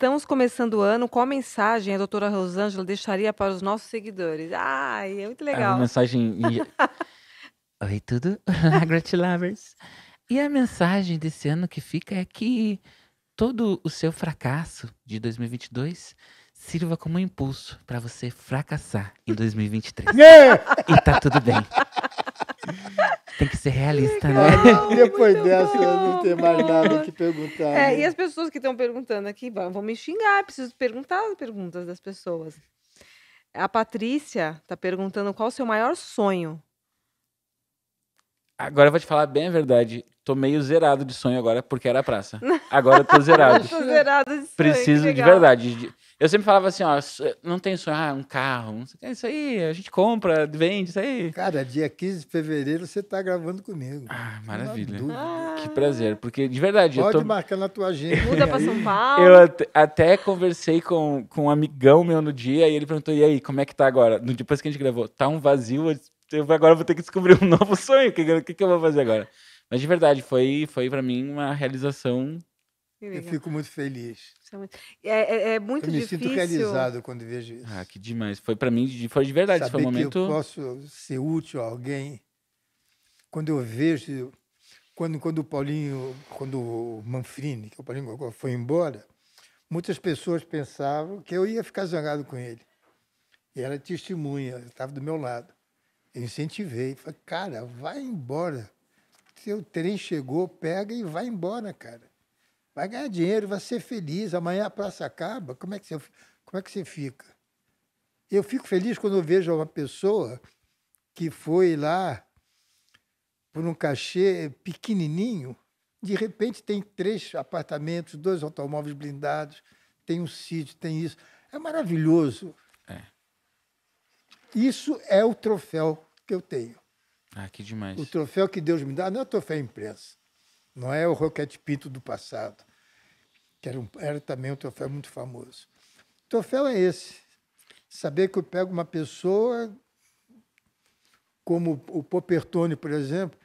Estamos começando o ano. Qual mensagem a doutora Rosângela deixaria para os nossos seguidores? Ai, é muito legal. É uma mensagem. Oi, tudo? Grat Lovers. E a mensagem desse ano que fica é que todo o seu fracasso de 2022 sirva como impulso para você fracassar em 2023. e tá tudo bem. Tem que ser realista, né? depois dessa, eu não tenho mais nada que perguntar. É, e as pessoas né? que estão perguntando aqui vão me xingar, preciso perguntar as perguntas das pessoas. A Patrícia está perguntando qual o seu maior sonho. Agora eu vou te falar bem a verdade. Tô meio zerado de sonho agora, porque era a praça. Agora eu tô zerado. tô zerado de sonho, Preciso de verdade. Eu sempre falava assim, ó, não tem sonho, ah, um carro, isso aí, a gente compra, vende, isso aí. Cara, dia 15 de fevereiro você tá gravando comigo. Ah, maravilha. Ah. Que prazer, porque de verdade... Pode eu tô... marcar na tua agenda. Muda pra São Paulo. Eu até, até conversei com, com um amigão meu no dia e ele perguntou, e aí, como é que tá agora? No, depois que a gente gravou, tá um vazio, eu agora vou ter que descobrir um novo sonho, o que, que, que eu vou fazer agora? Mas de verdade, foi, foi para mim uma realização eu fico muito feliz. É, é, é muito eu difícil. Eu me sinto realizado quando vejo isso. Ah, que demais. Foi para mim, foi de verdade. Saber foi um momento... que eu posso ser útil a alguém. Quando eu vejo... Quando, quando o Paulinho, quando o Manfrini, que é o Paulinho foi embora, muitas pessoas pensavam que eu ia ficar zangado com ele. E era testemunha, estava do meu lado. Eu incentivei. Falei, cara, vai embora. Seu trem chegou, pega e vai embora, cara. Vai ganhar dinheiro, vai ser feliz. Amanhã a praça acaba. Como é que você, como é que você fica? Eu fico feliz quando eu vejo uma pessoa que foi lá por um cachê pequenininho, de repente tem três apartamentos, dois automóveis blindados, tem um sítio, tem isso. É maravilhoso. É. Isso é o troféu que eu tenho. Ah, que demais. O troféu que Deus me dá não é o troféu imprensa. Não é o Roquete Pinto do passado, que era, um, era também um troféu muito famoso. O troféu é esse. Saber que eu pego uma pessoa como o Popertone, por exemplo,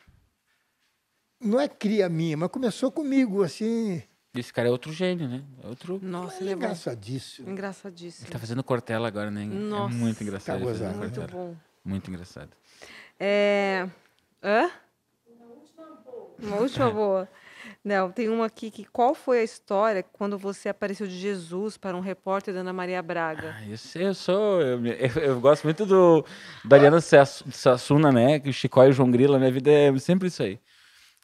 não é cria minha, mas começou comigo, assim. Esse cara é outro gênio, né? É outro. Nossa, é ele é engraçadíssimo. Engraçadíssimo. Ele está fazendo Cortella agora, né? É Nossa. É muito engraçado. Tá muito bom. Muito engraçado. É. Hã? Uma última é. boa. Não, tem uma aqui que qual foi a história quando você apareceu de Jesus para um repórter da Ana Maria Braga? Ah, isso eu sou. Eu, eu, eu, gosto muito do da Sassuna, né? Que o Chicó e o João Grila, minha vida é sempre isso aí.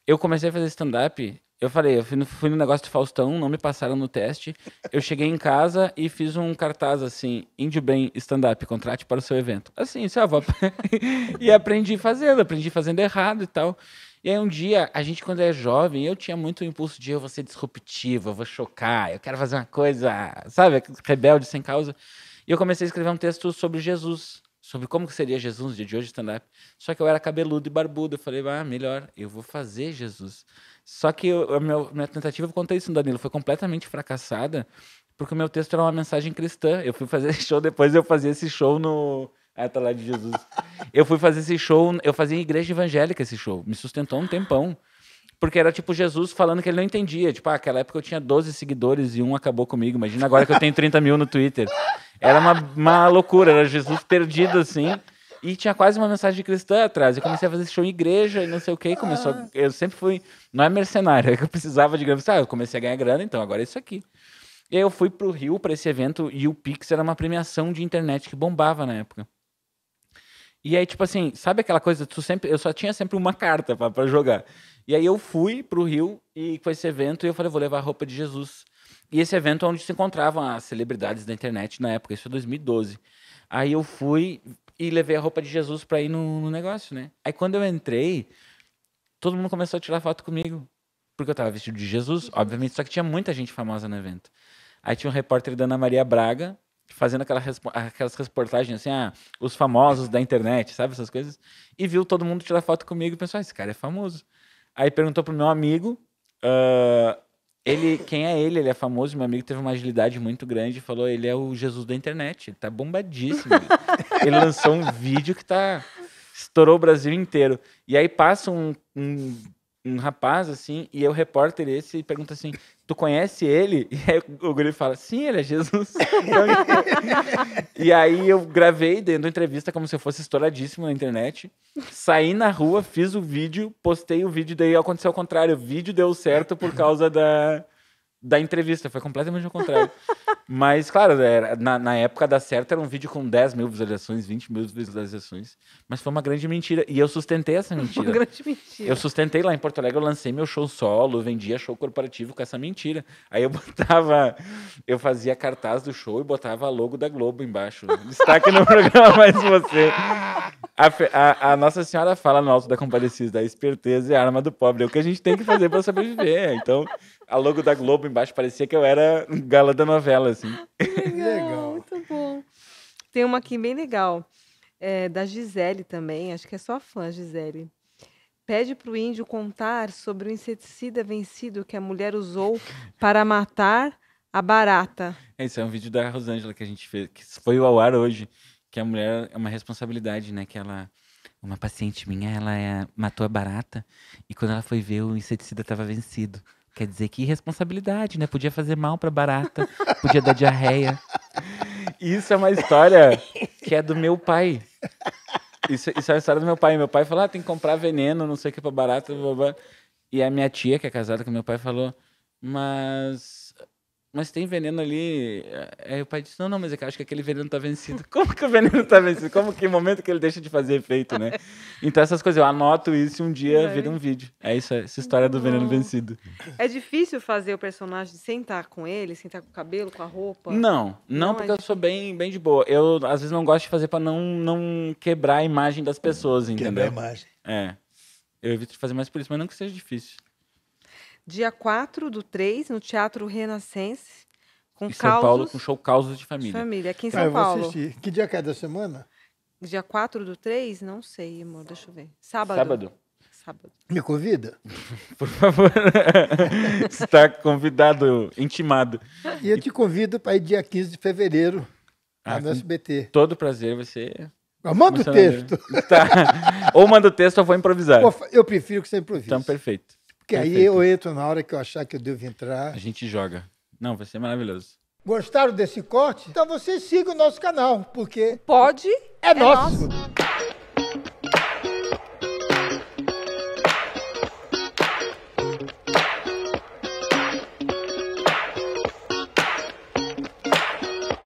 Eu comecei a fazer stand-up. Eu falei, eu fui no, fui no negócio do Faustão, não me passaram no teste. Eu cheguei em casa e fiz um cartaz assim, Índio Bem Stand-up, contrate para o seu evento. Assim, sabe? e aprendi fazendo, aprendi fazendo errado e tal. E aí um dia, a gente quando é jovem, eu tinha muito o impulso de eu vou ser disruptivo, eu vou chocar, eu quero fazer uma coisa, sabe, rebelde sem causa. E eu comecei a escrever um texto sobre Jesus, sobre como que seria Jesus no dia de hoje, stand-up. Só que eu era cabeludo e barbudo, eu falei, ah, melhor, eu vou fazer Jesus. Só que eu, a meu, minha tentativa, eu contei isso no Danilo, foi completamente fracassada, porque o meu texto era uma mensagem cristã. Eu fui fazer show, depois eu fazia esse show no ah, tá lá de Jesus. Eu fui fazer esse show, eu fazia em igreja evangélica esse show, me sustentou um tempão. Porque era tipo Jesus falando que ele não entendia. Tipo, ah, aquela época eu tinha 12 seguidores e um acabou comigo. Imagina agora que eu tenho 30 mil no Twitter. Era uma, uma loucura, era Jesus perdido assim. E tinha quase uma mensagem cristã atrás. Eu comecei a fazer show em igreja e não sei o que. Começou. Ah. Eu sempre fui. Não é mercenário, é que eu precisava de grana. Ah, eu comecei a ganhar grana, então agora é isso aqui. E aí eu fui pro Rio para esse evento e o Pix era uma premiação de internet que bombava na época. E aí, tipo assim, sabe aquela coisa? Tu sempre, eu só tinha sempre uma carta para jogar. E aí eu fui pro Rio e com esse evento e eu falei, vou levar a roupa de Jesus. E esse evento é onde se encontravam as celebridades da internet na época, isso é 2012. Aí eu fui e levei a roupa de Jesus para ir no, no negócio, né? Aí quando eu entrei, todo mundo começou a tirar foto comigo, porque eu tava vestido de Jesus, obviamente, só que tinha muita gente famosa no evento. Aí tinha um repórter da Ana Maria Braga, fazendo aquela aquelas reportagens assim, ah, os famosos da internet, sabe essas coisas? E viu todo mundo tirar foto comigo e pensou, ah, esse cara é famoso. Aí perguntou pro meu amigo, uh, ele, quem é ele? Ele é famoso, meu amigo teve uma agilidade muito grande, e falou, ele é o Jesus da internet, ele tá bombadíssimo. ele lançou um vídeo que tá estourou o Brasil inteiro. E aí passa um, um um rapaz, assim, e é o repórter esse pergunta assim: Tu conhece ele? E aí o guri fala: Sim, ele é Jesus. e aí eu gravei dentro da entrevista como se eu fosse estouradíssimo na internet. Saí na rua, fiz o vídeo, postei o vídeo, daí aconteceu o contrário. O vídeo deu certo por causa da da entrevista, foi completamente ao contrário. mas, claro, era, na, na, época da certa era um vídeo com 10 mil visualizações, 20 mil visualizações, mas foi uma grande mentira. E eu sustentei essa mentira. Uma grande mentira. Eu sustentei lá em Porto Alegre, eu lancei meu show solo, vendia show corporativo com essa mentira. Aí eu botava, eu fazia cartaz do show e botava logo da Globo embaixo. Destaque no programa Mais Você. A, a, a, Nossa Senhora fala no alto da compadecida, a esperteza e é a arma do pobre. É o que a gente tem que fazer para sobreviver. Então, a logo da Globo embaixo, parecia que eu era gala da novela, assim. Legal, muito bom. Tem uma aqui bem legal, é, da Gisele também, acho que é só fã, Gisele. Pede para o índio contar sobre o inseticida vencido que a mulher usou para matar a barata. Esse é um vídeo da Rosângela que a gente fez, que foi ao ar hoje, que a mulher é uma responsabilidade, né? Que ela, uma paciente minha, ela é, matou a barata e quando ela foi ver o inseticida estava vencido. Quer dizer que irresponsabilidade, né? Podia fazer mal pra barata, podia dar diarreia. Isso é uma história que é do meu pai. Isso, isso é uma história do meu pai. Meu pai falou: ah, tem que comprar veneno, não sei o que pra barata. Blá, blá. E a minha tia, que é casada com meu pai, falou: mas mas tem veneno ali. Aí é, é, o pai disse: não, não, mas é eu acho que aquele veneno tá vencido. Como que o veneno tá vencido? Como que momento que ele deixa de fazer efeito, né? Então essas coisas, eu anoto isso e um dia vira um vídeo. É isso, essa história do veneno vencido. É difícil fazer o personagem sentar com ele, sentar com o cabelo, com a roupa? Não, não, não porque é eu sou bem, bem de boa. Eu às vezes não gosto de fazer para não, não quebrar a imagem das pessoas, entendeu? Quebrar a imagem. É. Eu evito de fazer mais por isso, mas não que seja difícil dia 4 do 3, no Teatro Renascense. Com em São causos... Paulo, com show causas de Família. família, aqui em tá, São ah, eu Paulo. Vou assistir. Que dia que é da semana? Dia 4 do 3? Não sei, amor, deixa eu ver. Sábado. Sábado. Sábado. Me convida? Por favor. Está convidado, intimado. E eu te convido para ir dia 15 de fevereiro ah, no SBT. Todo prazer, você. manda o texto. Tá. Ou manda o texto ou vou improvisar. Eu prefiro que você improvise. Então, perfeito. Que Perfeito. aí eu entro na hora que eu achar que eu devo entrar. A gente joga. Não, vai ser maravilhoso. Gostaram desse corte? Então vocês sigam o nosso canal, porque. Pode. É, é nosso. nosso.